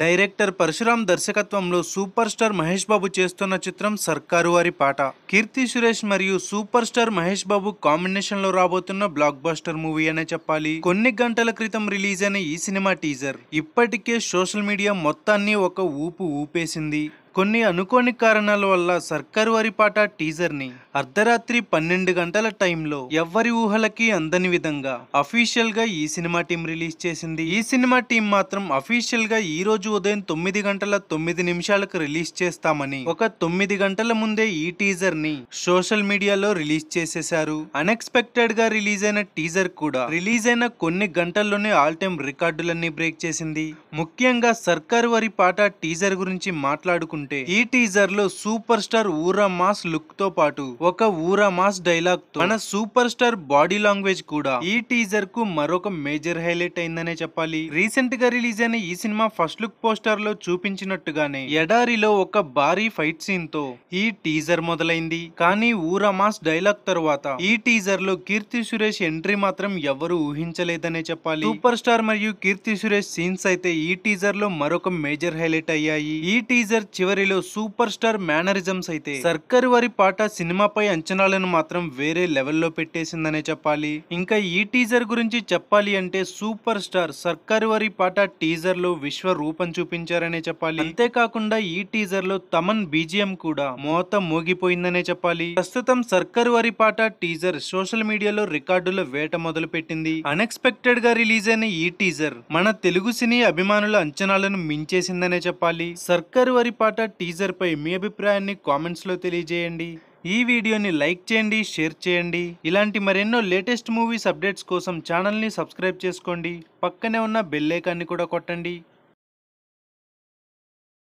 director Parashuram దర్శకత్వంలో super star Mahesh బాబు చేస్తున్న చిత్రం సర్కారు వారి పాట కీర్తి సురేష్ మరియు super star Mahesh Babu combination లో రాబోతున్న బ్లాక్ బాస్టర్ మూవీ అనే చెప్పాలి కొన్ని గంటల క్రితం రిలీజ్ అయిన ఈ సినిమా టీజర్ ఇప్పటికే సోషల్ మీడియా మొత్తాన్ని ఒక ఊపు ఊపేసింది కొన్ని అనుకోని కారణాల వల్ల సర్కార్ వరిపాట టీజర్ని అర్ధరాత్రి పన్నెండు గంటల టైంలో ఎవ్వరి ఊహలకి అందని విధంగా అఫీషియల్ గా ఈ సినిమా టీం రిలీజ్ చేసింది ఈ సినిమా టీం మాత్రం అఫీషియల్ గా ఈ రోజు ఉదయం తొమ్మిది గంటల తొమ్మిది నిమిషాలకు రిలీజ్ చేస్తామని ఒక తొమ్మిది గంటల ముందే ఈ టీజర్ ని సోషల్ మీడియాలో రిలీజ్ చేసేశారు అన్ఎక్స్పెక్టెడ్ గా రిలీజ్ అయిన టీజర్ కూడా రిలీజ్ అయిన కొన్ని గంటల్లోనే ఆల్ టైమ్ రికార్డులన్నీ బ్రేక్ చేసింది ముఖ్యంగా సర్కార్ వారి పాట టీజర్ గురించి మాట్లాడుకుంటూ ఉంటే ఈ టీజర్ లో సూపర్ స్టార్ ఊరా మాస్ లుక్ తో పాటు ఒక ఊరా మాస్ డైలాగ్ తో మన సూపర్ స్టార్ బాడీ లాంగ్వేజ్ కూడా ఈ టీజర్ కు మరొక మేజర్ హైలైట్ అయిందనే చెప్పాలి రీసెంట్ గా రిలీజ్ అయిన ఈ సినిమా ఫస్ట్ లుక్ పోస్టర్ లో చూపించినట్టుగానే ఎడారిలో ఒక భారీ ఫైట్ సీన్ తో ఈ టీజర్ మొదలైంది కానీ ఊరా మాస్ డైలాగ్ తర్వాత ఈ టీజర్ లో కీర్తి సురేష్ ఎంట్రీ మాత్రం ఎవరు ఊహించలేదనే చెప్పాలి సూపర్ స్టార్ మరియు కీర్తి సురేష్ సీన్స్ అయితే ఈ టీజర్ లో మరొక మేజర్ హైలైట్ అయ్యాయి ఈ టీజర్ చివరి డెలివరీలో సూపర్ స్టార్ మేనరిజమ్స్ అయితే సర్కర్ వారి పాట సినిమాపై అంచనాలను మాత్రం వేరే లెవెల్లో పెట్టేసిందనే చెప్పాలి ఇంకా ఈ టీజర్ గురించి చెప్పాలి అంటే సూపర్ స్టార్ సర్కార్ వారి పాట టీజర్ లో విశ్వ రూపం చూపించారనే చెప్పాలి అంతేకాకుండా ఈ టీజర్ లో తమన్ బీజిఎం కూడా మోత మోగిపోయిందనే చెప్పాలి ప్రస్తుతం సర్కర్ వారి పాట టీజర్ సోషల్ మీడియాలో రికార్డుల వేట మొదలు పెట్టింది అన్ఎక్స్పెక్టెడ్ గా రిలీజ్ అయిన ఈ టీజర్ మన తెలుగు సినీ అభిమానుల అంచనాలను మించేసిందనే చెప్పాలి సర్కర్ వారి పాట టీజర్ టీజర్పై మీ అభిప్రాయాన్ని కామెంట్స్లో తెలియజేయండి ఈ వీడియోని లైక్ చేయండి షేర్ చేయండి ఇలాంటి మరెన్నో లేటెస్ట్ మూవీస్ అప్డేట్స్ కోసం ఛానల్ని సబ్స్క్రైబ్ చేసుకోండి పక్కనే ఉన్న బెల్ కూడా కొట్టండి